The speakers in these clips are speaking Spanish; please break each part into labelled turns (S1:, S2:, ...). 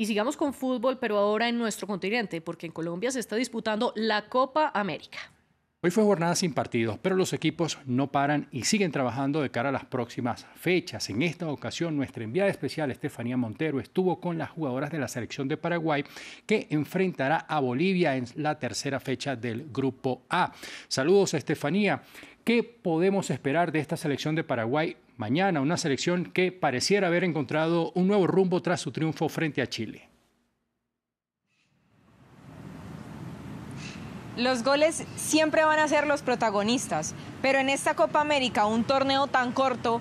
S1: Y sigamos con fútbol, pero ahora en nuestro continente, porque en Colombia se está disputando la Copa
S2: América. Hoy fue jornada sin partidos, pero los equipos no paran y siguen trabajando de cara a las próximas fechas. En esta ocasión, nuestra enviada especial, Estefanía Montero, estuvo con las jugadoras de la selección de Paraguay que enfrentará a Bolivia en la tercera fecha del Grupo A. Saludos, Estefanía. ¿Qué podemos esperar de esta selección de Paraguay mañana? Una selección que pareciera haber encontrado un nuevo rumbo tras su triunfo frente a Chile.
S3: los goles siempre van a ser los protagonistas, pero en esta Copa América, un torneo tan corto,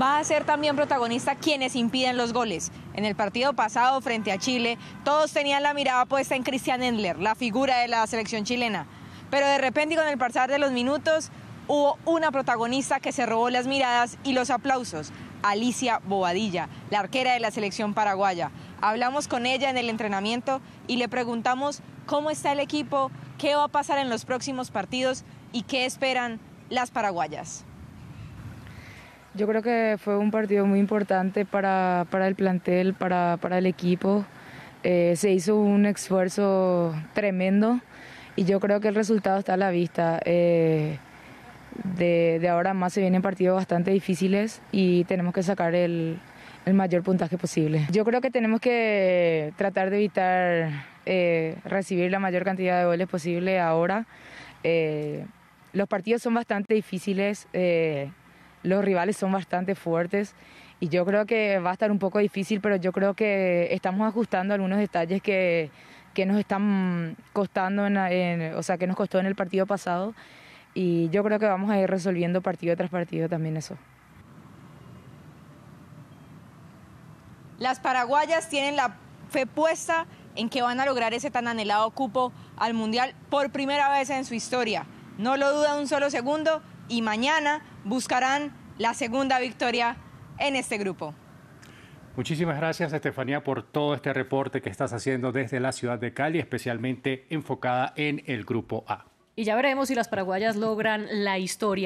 S3: va a ser también protagonista quienes impiden los goles. En el partido pasado frente a Chile, todos tenían la mirada puesta en Cristian Endler, la figura de la selección chilena. Pero de repente con el pasar de los minutos, hubo una protagonista que se robó las miradas y los aplausos, Alicia Bobadilla, la arquera de la selección paraguaya. Hablamos con ella en el entrenamiento y le preguntamos cómo está el equipo, qué va a pasar en los próximos partidos y qué esperan las paraguayas.
S1: Yo creo que fue un partido muy importante para, el plantel, para, el equipo. Eh, se hizo un esfuerzo tremendo y yo creo que el resultado está a la vista. Eh, de, ahora más se vienen partidos bastante difíciles y tenemos que sacar el, el mayor puntaje posible. Yo creo que tenemos que tratar de evitar eh, recibir la mayor cantidad de goles posible ahora. Eh, los partidos son bastante difíciles, eh, los rivales son bastante fuertes y yo creo que va a estar un poco difícil, pero yo creo que estamos ajustando algunos detalles que, que nos están costando, o sea, que nos costó en el partido pasado y yo creo que vamos a ir resolviendo partido tras partido también eso.
S3: Las paraguayas tienen la fe puesta en que van a lograr ese tan anhelado cupo al Mundial por primera vez en su historia. No lo duda un solo segundo y mañana buscarán la segunda victoria en este grupo.
S2: Muchísimas gracias Estefanía por todo este reporte que estás haciendo desde la ciudad de Cali, especialmente enfocada en el grupo A.
S1: Y ya veremos si las paraguayas logran la historia.